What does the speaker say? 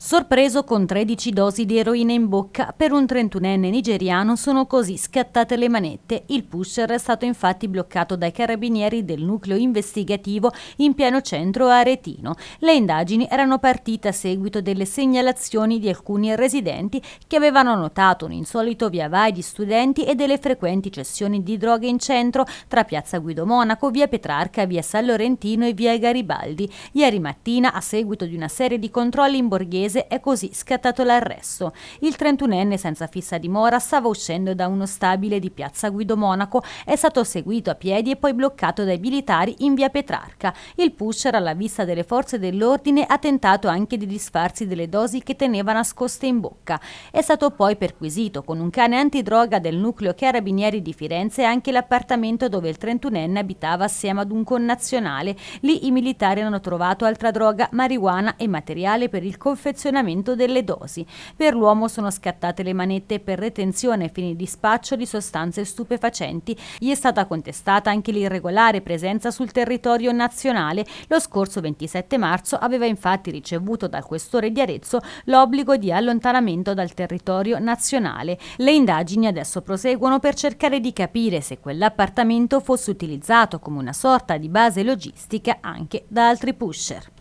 Sorpreso con 13 dosi di eroina in bocca, per un 31enne nigeriano sono così scattate le manette. Il pusher è stato infatti bloccato dai carabinieri del nucleo investigativo in piano centro Aretino. Le indagini erano partite a seguito delle segnalazioni di alcuni residenti che avevano notato un insolito via vai di studenti e delle frequenti cessioni di droghe in centro tra piazza Guido Monaco, via Petrarca, via San Lorentino e via Garibaldi. Ieri mattina, a seguito di una serie di controlli in borghese, Varese è così scattato l'arresto. Il 31enne senza fissa dimora stava uscendo da uno stabile di piazza Guido Monaco, è stato seguito a piedi e poi bloccato dai militari in via Petrarca. Il pusher alla vista delle forze dell'ordine ha tentato anche di disfarsi delle dosi che teneva nascoste in bocca. È stato poi perquisito con un cane antidroga del nucleo Carabinieri di Firenze anche l'appartamento dove il 31enne abitava assieme ad un connazionale. Lì i militari hanno trovato altra droga, marijuana e materiale per il confezionamento confezionamento delle dosi. Per l'uomo sono scattate le manette per retenzione e fini di spaccio di sostanze stupefacenti. Gli è stata contestata anche l'irregolare presenza sul territorio nazionale. Lo scorso 27 marzo aveva infatti ricevuto dal questore di Arezzo l'obbligo di allontanamento dal territorio nazionale. Le indagini adesso proseguono per cercare di capire se quell'appartamento fosse utilizzato come una sorta di base logistica anche da altri pusher.